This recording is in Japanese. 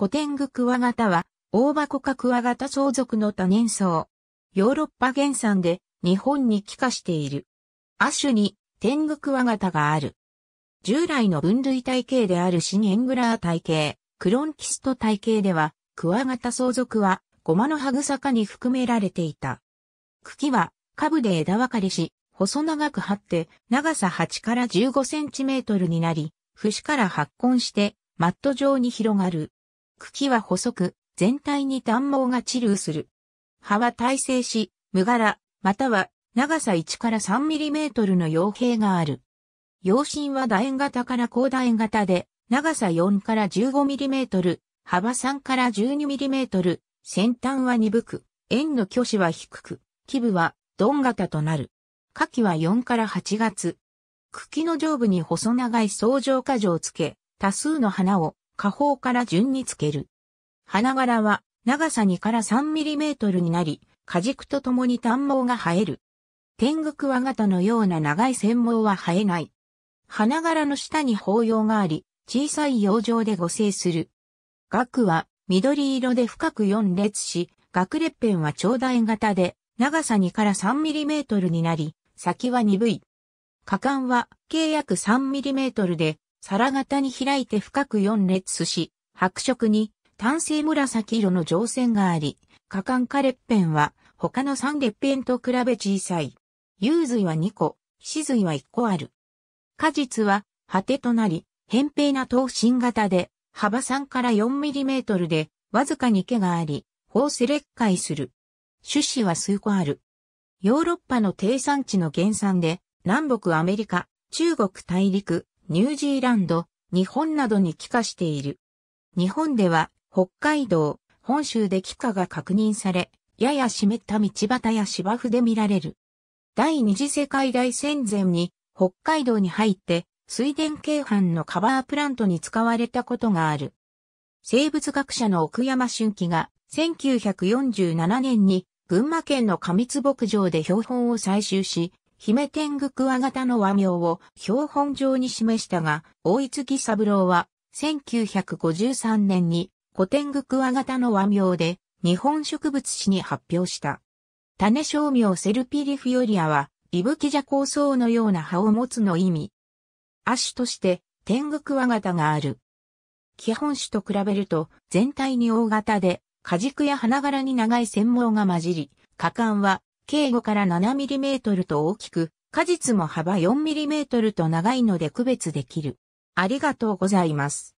古天具クワガタは、大箱カクワガタ相続の多年草。ヨーロッパ原産で、日本に帰化している。亜種に、天狗クワガタがある。従来の分類体系であるシニエングラー体系、クロンキスト体系では、クワガタ相続は、ゴマのハグサカに含められていた。茎は、株で枝分かれし、細長く張って、長さ8から15センチメートルになり、節から発根して、マット状に広がる。茎は細く、全体に短毛が散流する。葉は耐性し、無柄、または長さ1から3ミリメートルの傭兵がある。陽心は楕円型から高楕円型で、長さ4から15ミリメートル、幅3から12ミリメートル、先端は鈍く、円の巨子は低く、基部はドン型となる。花期は4から8月。茎の上部に細長い層状果樹をつけ、多数の花を下方から順につける。花柄は長さ2から3ミリメートルになり、果軸と共に短毛が生える。天狗ガ型のような長い線毛は生えない。花柄の下に包葉があり、小さい葉状で合成する。額は緑色で深く4列し、額列片は長大型で、長さ2から3ミリメートルになり、先は鈍い。果敢は計約3ミリメートルで、皿型に開いて深く4列し、白色に単性紫色の上線があり、果敢化列片は他の3列片と比べ小さい。幽髄は2個、死髄は1個ある。果実は果てとなり、扁平な頭身型で、幅3から4ミリメートルで、わずかに毛があり、胞子裂解する。種子は数個ある。ヨーロッパの低産地の原産で、南北アメリカ、中国大陸、ニュージーランド、日本などに帰化している。日本では北海道、本州で帰化が確認され、やや湿った道端や芝生で見られる。第二次世界大戦前に北海道に入って水田系飯のカバープラントに使われたことがある。生物学者の奥山俊樹が1947年に群馬県の過密牧場で標本を採集し、姫天狗ワ型の和名を標本上に示したが、大月三郎は、1953年に古天狗ワ型の和名で、日本植物史に発表した。種商名セルピリフィオリアは、イブキジャコウソウのような葉を持つの意味。亜種として、天狗クワガタがある。基本種と比べると、全体に大型で、果軸や花柄に長い繊毛が混じり、果敢は径5から7ミリメートルと大きく、果実も幅4ミリメートルと長いので区別できる。ありがとうございます。